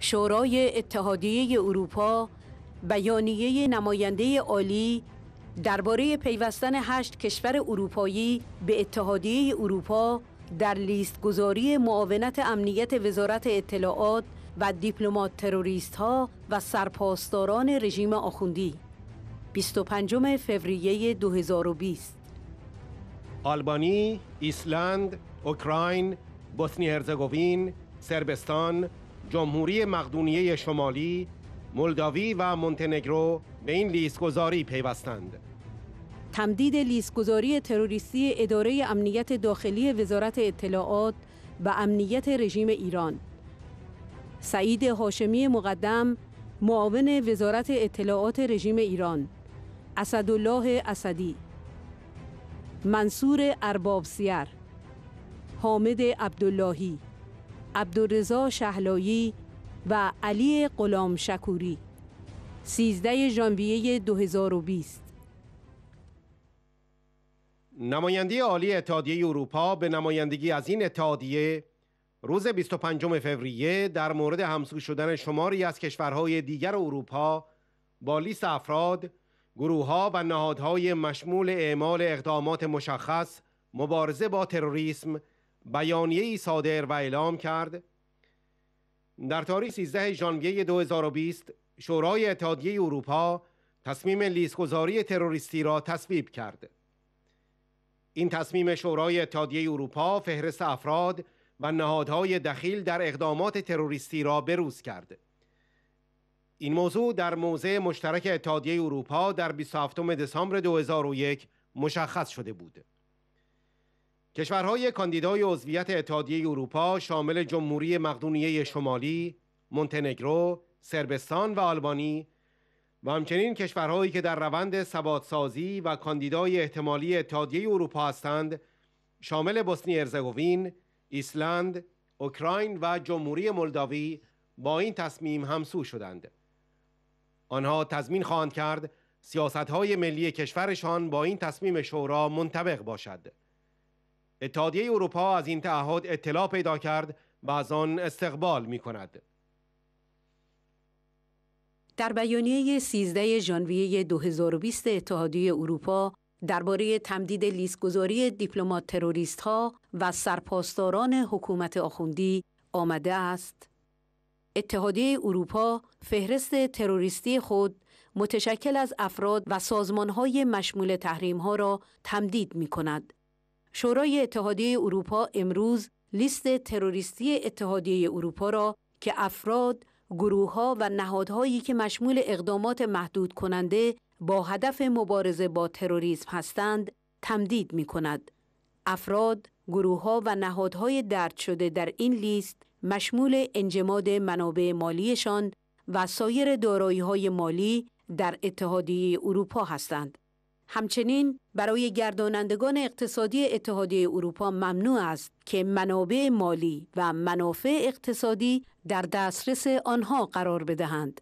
شورای اتحادیه اروپا بیانیه نماینده عالی درباره پیوستن هشت کشور اروپایی به اتحادیه اروپا در لیست گذاری معاونت امنیت وزارت اطلاعات و دیپلمات تروریست ها و سرپاسداران رژیم آخوندی 25 فوریه 2020 آلبانی، ایسلند، اوکراین، بوسنی هرزگوین، سربستان، جمهوری مقدونیه شمالی، مولداوی و مونتنگرو به این لیستگذاری پیوستند. تمدید لیستگذاری تروریستی اداره امنیت داخلی وزارت اطلاعات و امنیت رژیم ایران سعید هاشمی مقدم معاون وزارت اطلاعات رژیم ایران اسدالله اسدی منصور ارباب سیر حامد عبداللهی عبدالرزا شهلایی و علی قلام شکوری 13 ژانویه 2020 نماینده عالی اتحادیه اروپا به نمایندگی از این اتحادیه روز 25 فوریه در مورد همسو شدن شماری از کشورهای دیگر اروپا با لیست افراد، گروهها و نهادهای مشمول اعمال اقدامات مشخص مبارزه با تروریسم بیانیه ای صادر و اعلام کرد در تاریخ 13 ژانویه 2020 شورای اتحادیه اروپا تصمیم لیسگذاری تروریستی را تصویب کرد این تصمیم شورای اتحادیه اروپا فهرست افراد و نهادهای دخیل در اقدامات تروریستی را بروز کرد این موضوع در موضع مشترک اتحادیه اروپا در 27 دسامبر 2001 مشخص شده بود کشورهای کاندیدای عضویت اتحادیه اروپا شامل جمهوری مقدونیه شمالی، مونتنگرو، سربستان و آلبانی و همچنین کشورهایی که در روند ثباتسازی و کاندیدای احتمالی اتحادیه اروپا هستند شامل بوسنی ارزگوین، ایسلند، اوکراین و جمهوری مولداوی با این تصمیم همسو شدند. آنها تضمین خواهند کرد سیاستهای ملی کشورشان با این تصمیم شورا منطبق باشد. اتحادیه اروپا از این تعهد اطلاع پیدا کرد و از آن استقبال می کند. در بیانیه 13 ژانویه 2020 اتحادیه اروپا درباره تمدید لیستگذاری دیپلمات تروریست ها و سرپاسداران حکومت آخوندی آمده است اتحادیه اروپا فهرست تروریستی خود متشکل از افراد و سازمان های مشمول تحریم ها را تمدید می کند شورای اتحادیه اروپا امروز لیست تروریستی اتحادیه اروپا را که افراد، گروهها و نهادهایی که مشمول اقدامات محدود کننده با هدف مبارزه با تروریسم هستند، تمدید می کند. افراد، گروهها و نهادهای درد شده در این لیست مشمول انجماد منابع مالیشان و سایر دارایی های مالی در اتحادیه اروپا هستند. همچنین برای گردانندگان اقتصادی اتحادیه اروپا ممنوع است که منابع مالی و منافع اقتصادی در دسترس آنها قرار بدهند.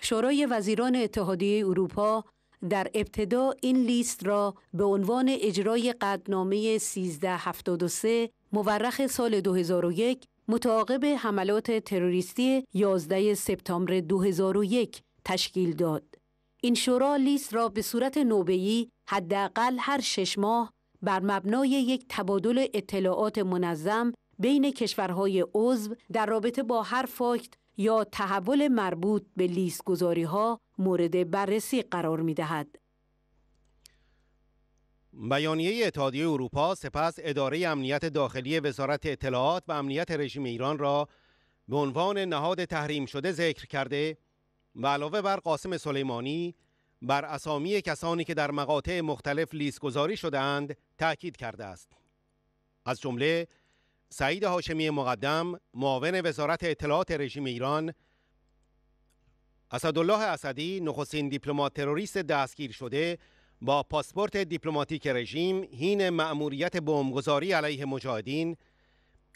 شورای وزیران اتحادیه اروپا در ابتدا این لیست را به عنوان اجرای قدنامه 1373 مورخ سال 2001 متعاقب حملات تروریستی 11 سپتامبر 2001 تشکیل داد. این شورا لیست را به صورت نوبه‌ای حداقل هر شش ماه بر مبنای یک تبادل اطلاعات منظم بین کشورهای عضو در رابطه با هر فاکت یا تحول مربوط به لیست گذاری ها مورد بررسی قرار می دهد. بیانیه اتحادیه اروپا سپس اداره امنیت داخلی وزارت اطلاعات و امنیت رژیم ایران را به عنوان نهاد تحریم شده ذکر کرده و علاوه بر قاسم سلیمانی بر اسامی کسانی که در مقاطع مختلف لیست گذاری شدهاند تاکید کرده است از جمله سعید هاشمی مقدم معاون وزارت اطلاعات رژیم ایران اسدالله اسدی نخستین دیپلمات تروریست دستگیر شده با پاسپورت دیپلماتیک رژیم هین مأموریت بمبگذاری علیه مجاهدین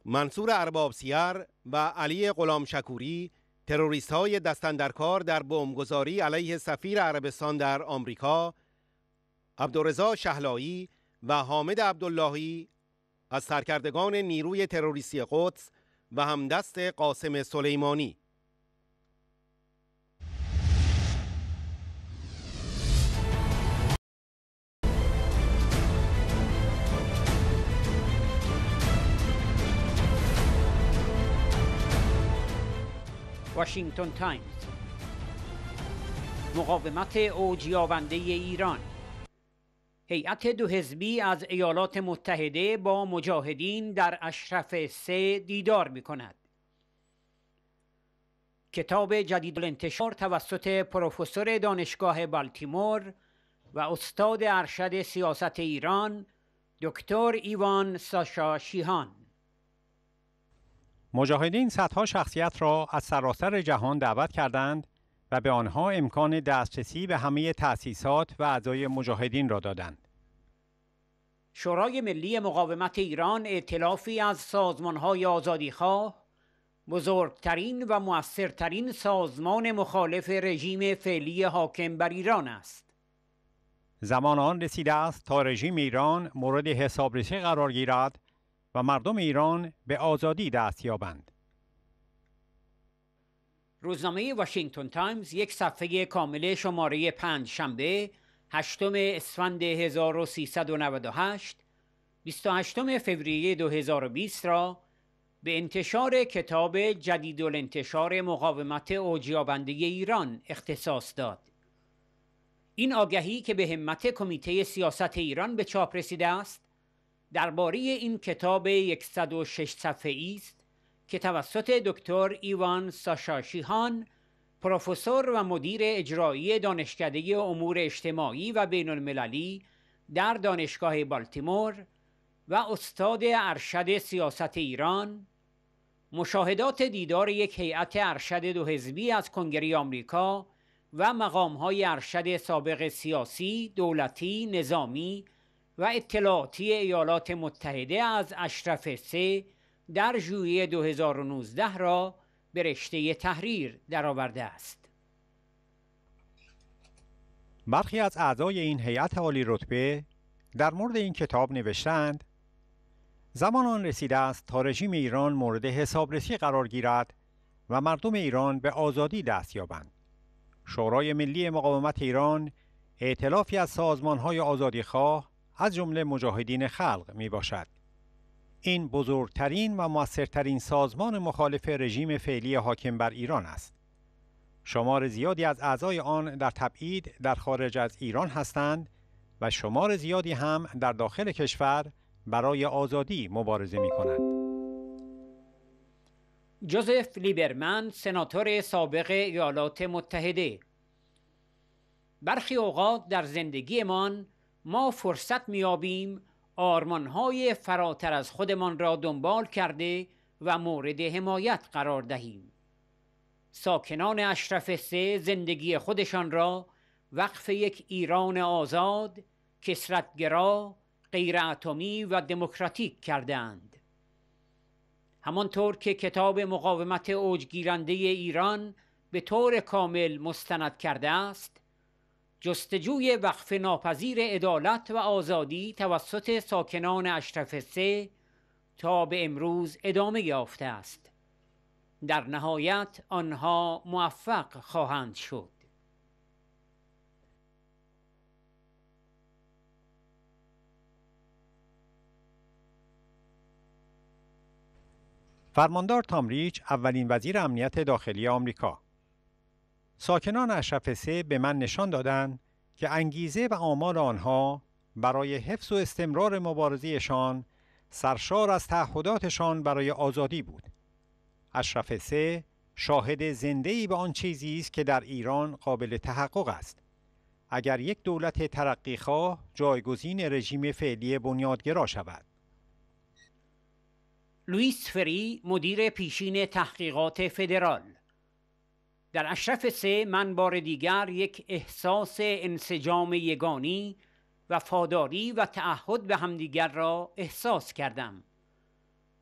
منصور ارباب سیر و علی غلام شکوری تروریست های دستندرکار در بمبگذاری علیه سفیر عربستان در آمریکا عبدالرضا شهلایی و حامد عبداللهی از سرکردگان نیروی تروریستی قدس و همدست قاسم سلیمانی واشنگتن تایمز مقاومت اوجیاونده ایران هیئت دو حزبی از ایالات متحده با مجاهدین در اشرف سه دیدار می کند. کتاب جدید الانتشار توسط پروفسور دانشگاه بالتیمور و استاد ارشد سیاست ایران دکتر ایوان ساشا شیهان مجاهدین صدها شخصیت را از سراسر جهان دعوت کردند و به آنها امکان دسترسی به همه تأسیسات و اعضای مجاهدین را دادند. شورای ملی مقاومت ایران اعتلافی از سازمانهای آزادیخواه بزرگترین و موثرترین سازمان مخالف رژیم فعلی حاکم بر ایران است. زمان آن رسیده است تا رژیم ایران مورد حسابرسی قرار گیرد و مردم ایران به آزادی دست یابند. روزنامه واشنگتن تایمز یک صفحه کامل شماره پنج شنبه هشتم اسفند 1398 28 فوریه 2020 را به انتشار کتاب جدید الانتشار مقاومت اوجیابنده ایران اختصاص داد. این آگهی که به همت کمیته سیاست ایران به چاپ رسیده است درباره این کتاب 106 صفحه‌ای است که توسط دکتر ایوان ساشاشیهان پروفسور و مدیر اجرایی دانشکده امور اجتماعی و بین المللی در دانشگاه بالتیمور و استاد ارشد سیاست ایران مشاهدات دیدار یک هیئت ارشد دو حزبی از کنگره آمریکا و های ارشد سابق سیاسی، دولتی، نظامی و اطلاعاتی ایالات متحده از اشرف سه در ژوئیه 2019 را به رشته تحریر درآورده است. برخی از اعضای این هیئت عالی رتبه در مورد این کتاب نوشتند زمان آن رسیده است تا رژیم ایران مورد حسابرسی قرار گیرد و مردم ایران به آزادی دست یابند. شورای ملی مقاومت ایران، ائتلافی از آزادی آزادیخواه از جمله مجاهدین خلق می باشد. این بزرگترین و موثرترین سازمان مخالف رژیم فعلی حاکم بر ایران است. شمار زیادی از اعضای آن در تبعید در خارج از ایران هستند و شمار زیادی هم در داخل کشور برای آزادی مبارزه می کنند. جوزف لیبرمن سناتور سابق ایالات متحده برخی اوقات در زندگیمان ما فرصت میابیم آرمانهای فراتر از خودمان را دنبال کرده و مورد حمایت قرار دهیم ساکنان اشرف سه زندگی خودشان را وقف یک ایران آزاد کسرتگرا غیر اتمی و دموکراتیک کردند همانطور که کتاب مقاومت اوجگیرنده ایران به طور کامل مستند کرده است جستجوی وقف ناپذیر عدالت و آزادی توسط ساکنان اشرف سه تا به امروز ادامه یافته است در نهایت آنها موفق خواهند شد فرماندار تامریچ اولین وزیر امنیت داخلی آمریکا ساکنان اشرف سه به من نشان دادند که انگیزه و آمال آنها برای حفظ و استمرار مبارزیشان سرشار از تعهداتشان برای آزادی بود. اشرف سه شاهد ای به آن چیزی است که در ایران قابل تحقق است. اگر یک دولت ترقیخواه جایگزین رژیم فعلی بنیادگرا شود. لوئیس فری مدیر پیشین تحقیقات فدرال در اشرف سه من بار دیگر یک احساس انسجام یگانی وفاداری و تعهد به همدیگر را احساس کردم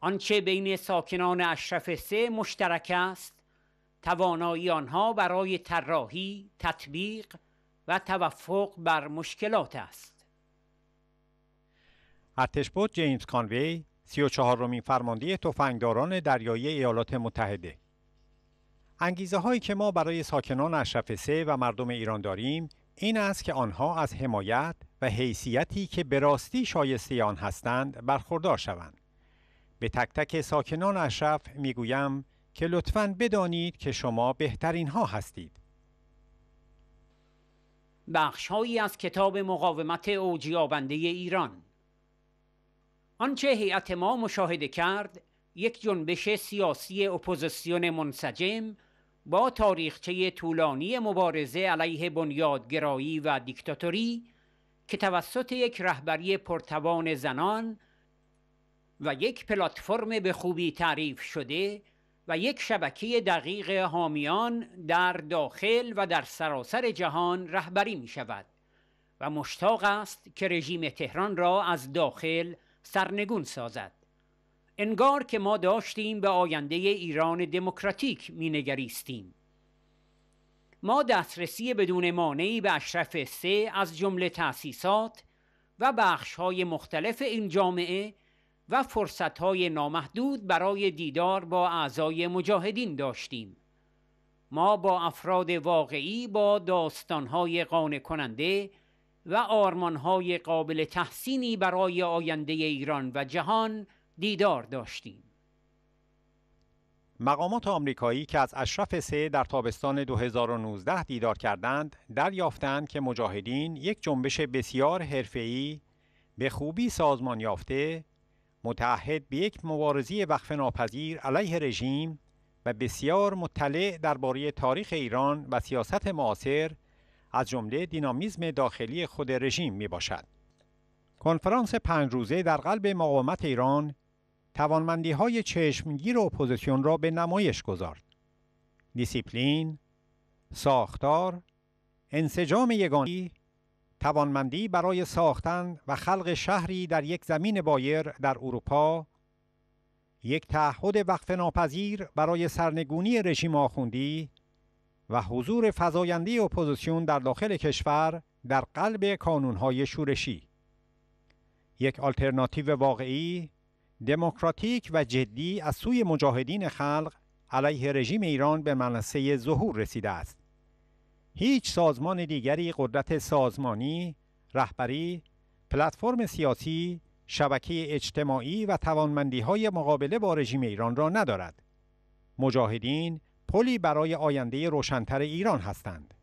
آنچه بین ساکنان اشرف سه مشترک است توانایی آنها برای طراحی تطبیق و توفق بر مشکلات است ارتش جیمز کانوی سی و چهارمین فرمانده تفنگداران دریایی ایالات متحده انگیزه هایی که ما برای ساکنان اشرف سه و مردم ایران داریم این است که آنها از حمایت و حیثیتی که به راستی شایسته آن هستند برخوردار شوند. به تک تک ساکنان اشرف میگویم که لطفاً بدانید که شما بهترین ها هستید. بخش هایی از کتاب مقاومت اوجیابنده ایران آنچه هیئت ما مشاهده کرد یک جنبش سیاسی اپوزیسیون منسجم با تاریخچه طولانی مبارزه علیه بنیادگرایی و دیکتاتوری که توسط یک رهبری پرتوان زنان و یک پلتفرم به خوبی تعریف شده و یک شبکه دقیق حامیان در داخل و در سراسر جهان رهبری می شود و مشتاق است که رژیم تهران را از داخل سرنگون سازد انگار که ما داشتیم به آینده ایران دموکراتیک مینگریستیم ما دسترسی بدون مانعی به اشرف سه از جمله تأسیسات و بخشهای مختلف این جامعه و فرصتهای نامحدود برای دیدار با اعضای مجاهدین داشتیم ما با افراد واقعی با داستانهای قانع کننده و آرمانهای قابل تحسینی برای آینده ایران و جهان دیدار داشتیم مقامات آمریکایی که از اشرف سه در تابستان 2019 دیدار کردند دریافتند که مجاهدین یک جنبش بسیار حرفه‌ای به خوبی سازمان یافته متحد به یک مبارزی وقف ناپذیر علیه رژیم و بسیار مطلع درباره تاریخ ایران و سیاست معاصر از جمله دینامیزم داخلی خود رژیم می باشد. کنفرانس پنج روزه در قلب مقاومت ایران توانمندی های چشمگیر اپوزیسیون را به نمایش گذارد. دیسیپلین، ساختار، انسجام یگانی، توانمندی برای ساختن و خلق شهری در یک زمین بایر در اروپا، یک تعهد وقف ناپذیر برای سرنگونی رژیم آخوندی و حضور فضاینده اپوزیسیون در داخل کشور در قلب کانونهای شورشی. یک آلترناتیو واقعی دموکراتیک و جدی از سوی مجاهدین خلق علیه رژیم ایران به منصه ظهور رسیده است. هیچ سازمان دیگری قدرت سازمانی، رهبری، پلتفرم سیاسی، شبکه اجتماعی و توانمندی های مقابله با رژیم ایران را ندارد. مجاهدین پلی برای آینده روشنتر ایران هستند.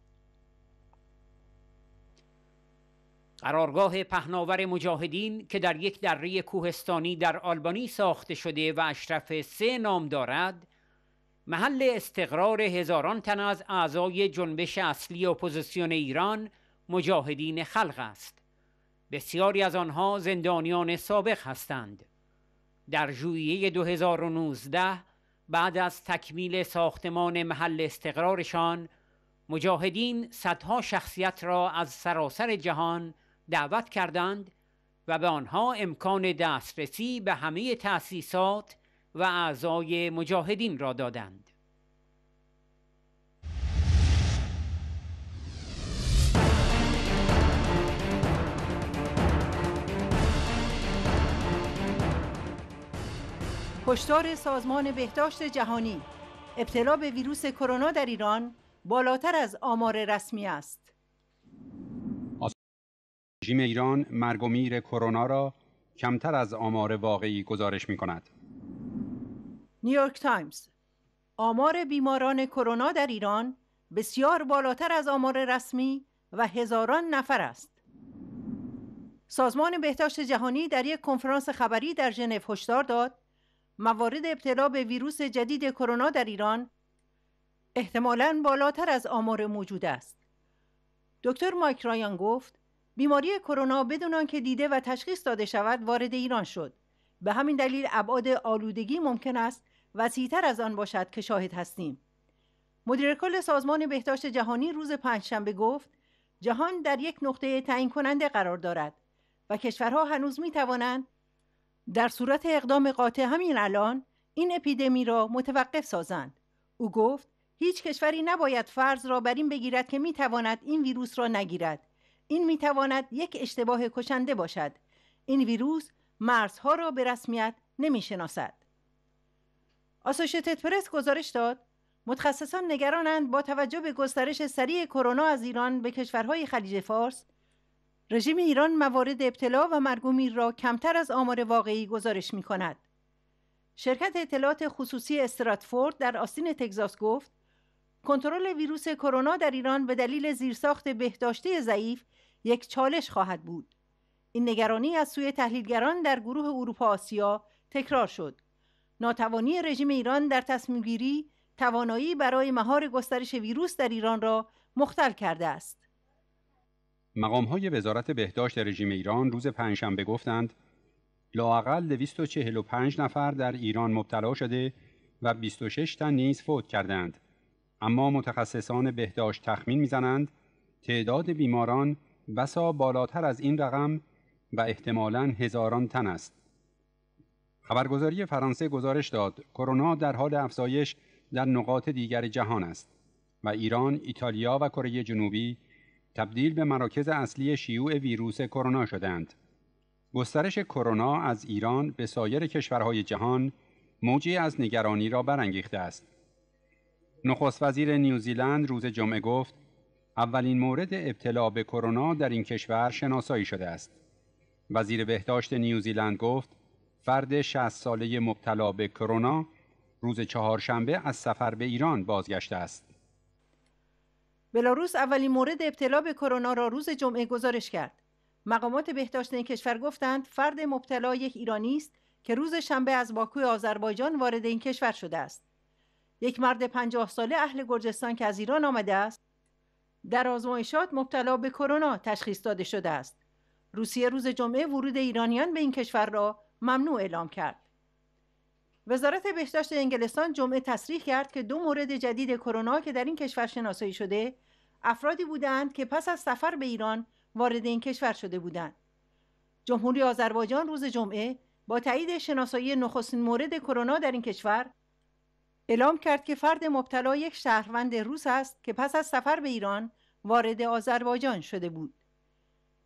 قرارگاه پهناور مجاهدین که در یک دره کوهستانی در آلبانی ساخته شده و اشرف سه نام دارد محل استقرار هزاران تن از اعضای جنبش اصلی اپوزیسیون ایران مجاهدین خلق است بسیاری از آنها زندانیان سابق هستند در ژوئیه 2019 بعد از تکمیل ساختمان محل استقرارشان مجاهدین صدها شخصیت را از سراسر جهان دعوت کردند و به آنها امکان دسترسی به همه تأسیسات و اعضای مجاهدین را دادند هشدار سازمان بهداشت جهانی ابتلا به ویروس کرونا در ایران بالاتر از آمار رسمی است رژیم ایران مرگ و میر کرونا را کمتر از آمار واقعی گزارش می کند. نیویورک تایمز آمار بیماران کرونا در ایران بسیار بالاتر از آمار رسمی و هزاران نفر است. سازمان بهداشت جهانی در یک کنفرانس خبری در ژنو هشدار داد موارد ابتلا به ویروس جدید کرونا در ایران احتمالاً بالاتر از آمار موجود است. دکتر مایک رایان گفت بیماری کرونا بدون آنکه دیده و تشخیص داده شود وارد ایران شد به همین دلیل ابعاد آلودگی ممکن است وسیعتر از آن باشد که شاهد هستیم کل سازمان بهداشت جهانی روز پنجشنبه گفت جهان در یک نقطه تعیین کننده قرار دارد و کشورها هنوز می توانند در صورت اقدام قاطع همین الان این اپیدمی را متوقف سازند او گفت هیچ کشوری نباید فرض را بر این بگیرد که می تواند این ویروس را نگیرد این می تواند یک اشتباه کشنده باشد این ویروس مرزها را به رسمیت نمی شناسد پرس گزارش داد متخصصان نگرانند با توجه به گسترش سریع کرونا از ایران به کشورهای خلیج فارس رژیم ایران موارد ابتلا و مرگومی را کمتر از آمار واقعی گزارش می کند. شرکت اطلاعات خصوصی استراتفورد در آستین تگزاس گفت کنترل ویروس کرونا در ایران به دلیل زیرساخت بهداشتی ضعیف یک چالش خواهد بود این نگرانی از سوی تحلیلگران در گروه اروپا آسیا تکرار شد ناتوانی رژیم ایران در تصمیم گیری توانایی برای مهار گسترش ویروس در ایران را مختل کرده است مقام های وزارت بهداشت رژیم ایران روز پنجشنبه گفتند لاقل 245 نفر در ایران مبتلا شده و 26 تن نیز فوت کردند اما متخصصان بهداشت تخمین میزنند تعداد بیماران بسا بالاتر از این رقم و احتمالا هزاران تن است. خبرگزاری فرانسه گزارش داد کرونا در حال افزایش در نقاط دیگر جهان است و ایران، ایتالیا و کره جنوبی تبدیل به مراکز اصلی شیوع ویروس کرونا شدند. گسترش کرونا از ایران به سایر کشورهای جهان موجی از نگرانی را برانگیخته است. نخست وزیر نیوزیلند روز جمعه گفت اولین مورد ابتلا به کرونا در این کشور شناسایی شده است. وزیر بهداشت نیوزیلند گفت فرد 60 ساله مبتلا به کرونا روز چهارشنبه از سفر به ایران بازگشته است. بلاروس اولین مورد ابتلا به کرونا را روز جمعه گزارش کرد. مقامات بهداشت این کشور گفتند فرد مبتلا یک ایرانی است که روز شنبه از باکوی آذربایجان وارد این کشور شده است. یک مرد 50 ساله اهل گرجستان که از ایران آمده است در آزمایشات مبتلا به کرونا تشخیص داده شده است. روسیه روز جمعه ورود ایرانیان به این کشور را ممنوع اعلام کرد. وزارت بهداشت انگلستان جمعه تصریح کرد که دو مورد جدید کرونا که در این کشور شناسایی شده، افرادی بودند که پس از سفر به ایران وارد این کشور شده بودند. جمهوری آذربایجان روز جمعه با تایید شناسایی نخستین مورد کرونا در این کشور اعلام کرد که فرد مبتلا یک شهروند روس است که پس از سفر به ایران وارد آذربایجان شده بود.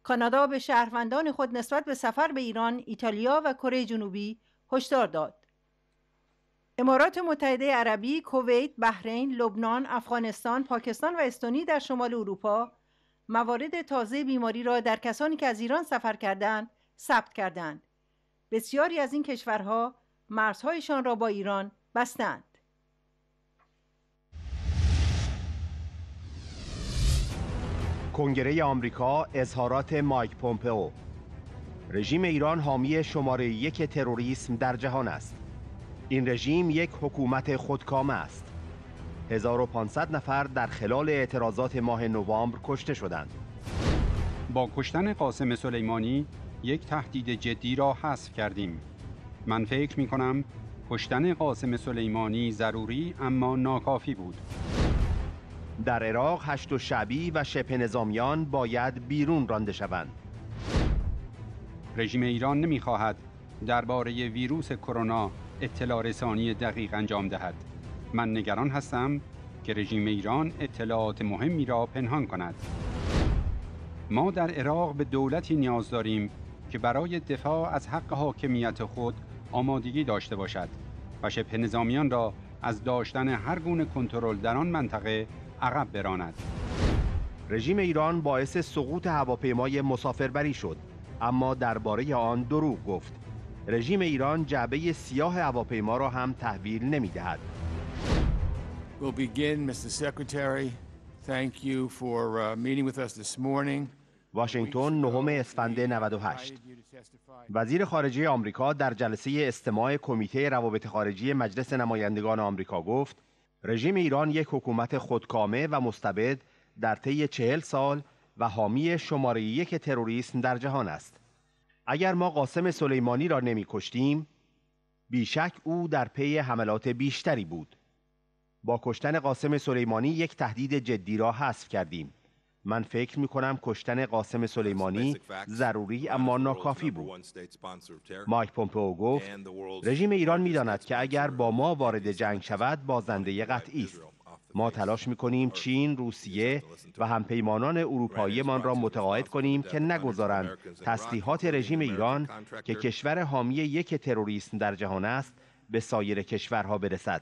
کانادا به شهروندان خود نسبت به سفر به ایران، ایتالیا و کره جنوبی هشدار داد. امارات متحده عربی، کویت، بحرین، لبنان، افغانستان، پاکستان و استونی در شمال اروپا موارد تازه بیماری را در کسانی که از ایران سفر کردند ثبت کردند. بسیاری از این کشورها مرزهایشان را با ایران بستند. کنگره آمریکا اظهارات مایک پومپئو رژیم ایران حامی شماره یک تروریسم در جهان است این رژیم یک حکومت خودکامه است 1500 نفر در خلال اعتراضات ماه نوامبر کشته شدند با کشتن قاسم سلیمانی یک تهدید جدی را حذف کردیم من فکر می کنم کشتن قاسم سلیمانی ضروری اما ناکافی بود در عراق هشت و شبی و شبه نظامیان باید بیرون رانده شوند رژیم ایران نمیخواهد درباره ویروس کرونا اطلاع رسانی دقیق انجام دهد من نگران هستم که رژیم ایران اطلاعات مهمی را پنهان کند ما در عراق به دولتی نیاز داریم که برای دفاع از حق حاکمیت خود آمادگی داشته باشد و شبه نظامیان را از داشتن هر گونه کنترل در آن منطقه عقب براند رژیم ایران باعث سقوط هواپیمای مسافربری شد اما درباره آن دروغ گفت رژیم ایران جعبه سیاه هواپیما را هم تحویل نمی دهد uh, واشنگتن نهم اسفند 98 وزیر خارجه آمریکا در جلسه استماع کمیته روابط خارجی مجلس نمایندگان آمریکا گفت رژیم ایران یک حکومت خودکامه و مستبد در طی چهل سال و حامی شماره یک تروریسم در جهان است اگر ما قاسم سلیمانی را نمی کشتیم بیشک او در پی حملات بیشتری بود با کشتن قاسم سلیمانی یک تهدید جدی را حذف کردیم من فکر می کنم کشتن قاسم سلیمانی ضروری اما ناکافی بود. مایک پومپئو گفت رژیم ایران می داند که اگر با ما وارد جنگ شود بازنده قطعی است. ما تلاش می کنیم چین، روسیه و همپیمانان اروپاییمان را متقاعد کنیم که نگذارند تسلیحات رژیم ایران که کشور حامی یک تروریسم در جهان است به سایر کشورها برسد.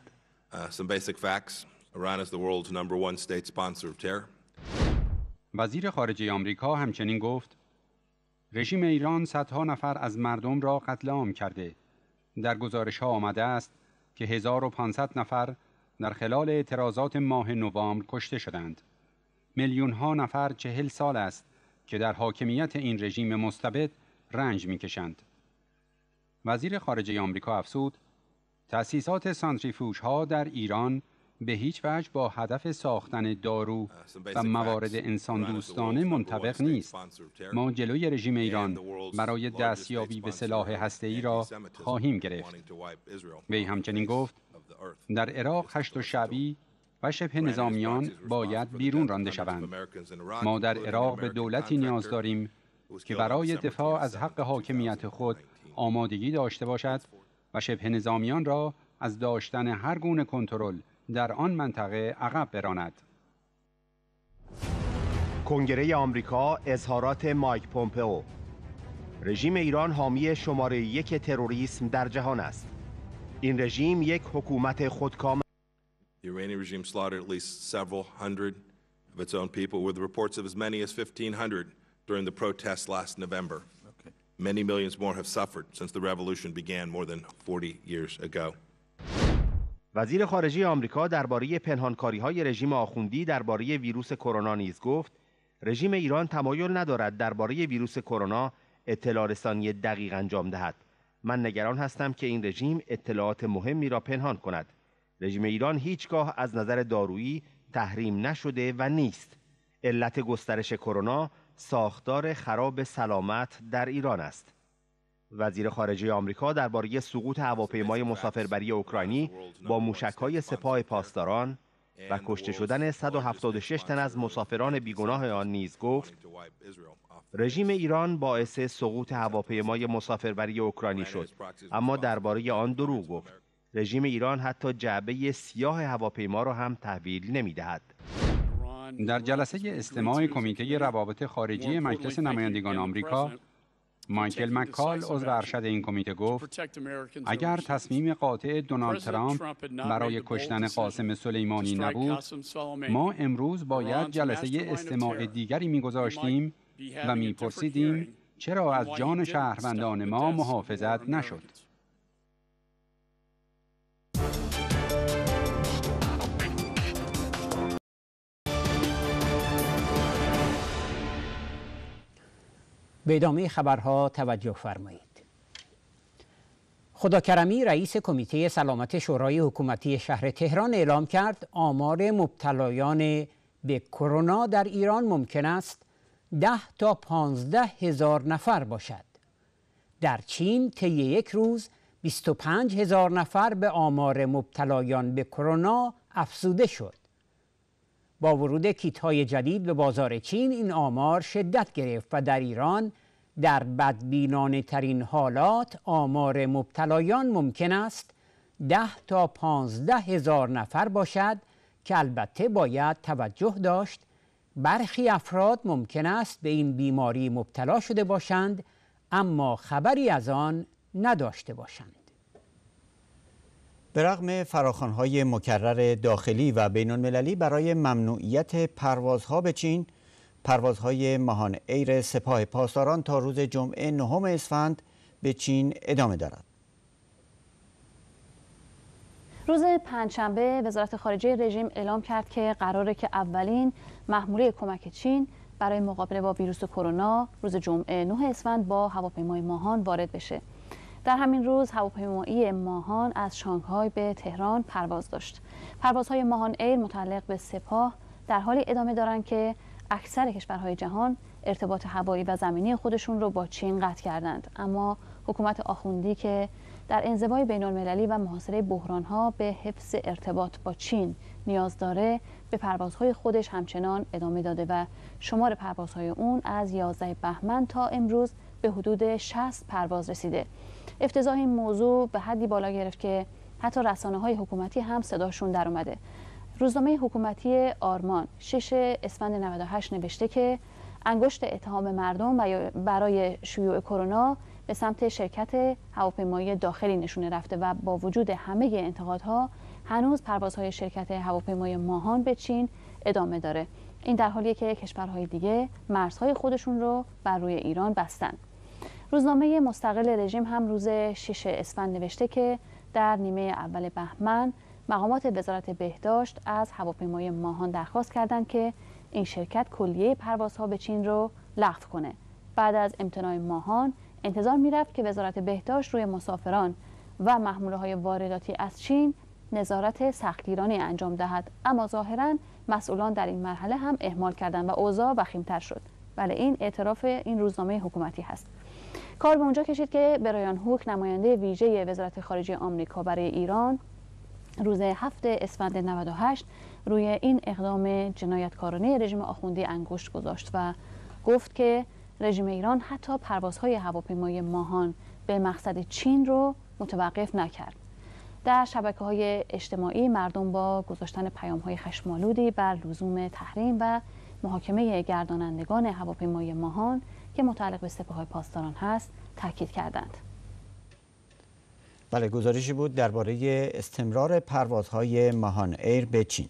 Uh, some basic facts. is the world's number one state sponsor وزیر خارجه آمریکا همچنین گفت رژیم ایران صدها نفر از مردم را قتل عام کرده در گزارش ها آمده است که 1500 نفر در خلال اعتراضات ماه نوامبر کشته شدند میلیون ها نفر چهل سال است که در حاکمیت این رژیم مستبد رنج کشند. وزیر خارجه آمریکا افسود تأسیسات سانتریفوژها در ایران به هیچ وجه با هدف ساختن دارو uh, و موارد انسان دوستانه منطبق نیست. ما جلوی رژیم ایران برای دستیابی به سلاح ای را خواهیم گرفت. وی همچنین گفت در عراق هشت و شعبی و شبه نظامیان باید بیرون رانده شوند. ما در عراق به دولتی نیاز داریم که برای دفاع از حق حاکمیت خود آمادگی داشته باشد و شبه نظامیان را از داشتن هر گونه کنترل در آن منطقه عقب براند کنگره آمریکا اظهارات مایک پومپئو رژیم ایران حامی شماره یک تروریسم در جهان است این رژیم یک حکومت خودکام The Iranian regime slaughtered at least several hundred of its own people, with reports of as many as 1,500 during the protests last November. Okay. Many millions more have suffered since the revolution began more than 40 years ago. وزیر خارجه آمریکا درباره پنهانکاری های رژیم آخوندی درباره ویروس کرونا نیز گفت رژیم ایران تمایل ندارد درباره ویروس کرونا اطلاع رسانی دقیق انجام دهد من نگران هستم که این رژیم اطلاعات مهمی را پنهان کند رژیم ایران هیچگاه از نظر دارویی تحریم نشده و نیست علت گسترش کرونا ساختار خراب سلامت در ایران است وزیر خارجه آمریکا درباره سقوط هواپیمای مسافربری اوکراینی با موشکهای سپاه پاسداران و کشته شدن 176 تن از مسافران بیگناه آن نیز گفت رژیم ایران باعث سقوط هواپیمای مسافربری اوکراینی شد اما درباره آن دروغ گفت رژیم ایران حتی جعبه سیاه هواپیما را هم تحویل نمیدهد. در جلسه استماع کمیته روابط خارجی مجلس نمایندگان آمریکا مایکل مکال عضو ارشد این کمیته گفت اگر تصمیم قاطع دونالد ترامپ برای کشتن قاسم سلیمانی نبود ما امروز باید جلسه استماع دیگری میگذاشتیم و میپرسیدیم چرا از جان شهروندان ما محافظت نشد به ادامه خبرها توجه فرمایید خداکرمی رئیس کمیته سلامت شورای حکومتی شهر تهران اعلام کرد آمار مبتلایان به کرونا در ایران ممکن است 10 تا 15 هزار نفر باشد در چین طی یک روز 25 هزار نفر به آمار مبتلایان به کرونا افزوده شد با ورود کیت های جدید به بازار چین این آمار شدت گرفت و در ایران در بدبینانه ترین حالات آمار مبتلایان ممکن است 10 تا 15 هزار نفر باشد که البته باید توجه داشت برخی افراد ممکن است به این بیماری مبتلا شده باشند اما خبری از آن نداشته باشند به رغم مکرر داخلی و بین المللی برای ممنوعیت پروازها به چین پروازهای ماهان ایر سپاه پاسداران تا روز جمعه نهم اسفند به چین ادامه دارد روز پنجشنبه وزارت خارجه رژیم اعلام کرد که قراره که اولین محموله کمک چین برای مقابله با ویروس کرونا روز جمعه 9 اسفند با هواپیمای ماهان وارد بشه در همین روز هواپیمایی ماهان از شانگهای به تهران پرواز داشت پروازهای ماهان ایر متعلق به سپاه در حالی ادامه دارند که اکثر کشورهای جهان ارتباط هوایی و زمینی خودشون رو با چین قطع کردند اما حکومت آخوندی که در انزوای بین المللی و محاصره بحرانها به حفظ ارتباط با چین نیاز داره به پروازهای خودش همچنان ادامه داده و شمار پروازهای اون از 11 بهمن تا امروز به حدود 60 پرواز رسیده افتضاح این موضوع به حدی بالا گرفت که حتی رسانه های حکومتی هم صداشون در اومده روزنامه حکومتی آرمان 6 اسفند 98 نوشته که انگشت اتهام مردم برای شیوع کرونا به سمت شرکت هواپیمایی داخلی نشونه رفته و با وجود همه انتقادها هنوز پروازهای شرکت هواپیمای ماهان به چین ادامه داره این در حالیه که کشورهای دیگه مرزهای خودشون رو بر روی ایران بستن روزنامه مستقل رژیم هم روز 6 اسفند نوشته که در نیمه اول بهمن مقامات وزارت بهداشت از هواپیمای ماهان درخواست کردند که این شرکت کلیه پروازها به چین رو لغو کنه بعد از امتناع ماهان انتظار میرفت که وزارت بهداشت روی مسافران و محموله های وارداتی از چین نظارت سختگیرانی انجام دهد اما ظاهرا مسئولان در این مرحله هم اهمال کردند و اوضاع وخیمتر شد بله این اعتراف این روزنامه حکومتی هست کار به اونجا کشید که برایان هوک نماینده ویژه وزارت خارجه آمریکا برای ایران روز هفت اسفند 98 روی این اقدام جنایتکارانه رژیم آخوندی انگشت گذاشت و گفت که رژیم ایران حتی پروازهای هواپیمای ماهان به مقصد چین رو متوقف نکرد در شبکه های اجتماعی مردم با گذاشتن پیام های خشمالودی بر لزوم تحریم و محاکمه گردانندگان هواپیمای ماهان که متعلق به سپاه پاسداران هست تاکید کردند. بله گزارشی بود درباره استمرار پروازهای ماهان ایر به چین.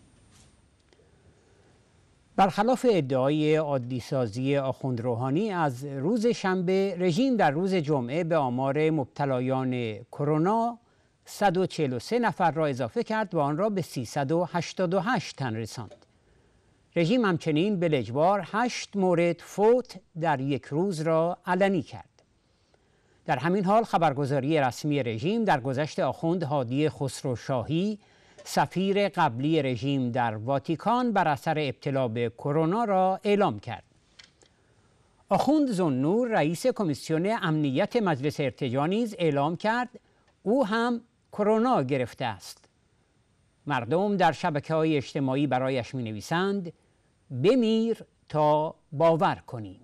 برخلاف ادعای عادیسازی آخوند روحانی از روز شنبه رژیم در روز جمعه به آمار مبتلایان کرونا 143 نفر را اضافه کرد و آن را به 388 تن رساند. رژیم همچنین به لجبار 8 مورد فوت در یک روز را علنی کرد. در همین حال خبرگزاری رسمی رژیم در گذشت آخوند هادی خسروشاهی سفیر قبلی رژیم در واتیکان بر اثر ابتلا به کرونا را اعلام کرد. آخوند زنور رئیس کمیسیون امنیت مجلس ارتجا نیز اعلام کرد او هم کرونا گرفته است مردم در شبکه های اجتماعی برایش می نویسند بمیر تا باور کنیم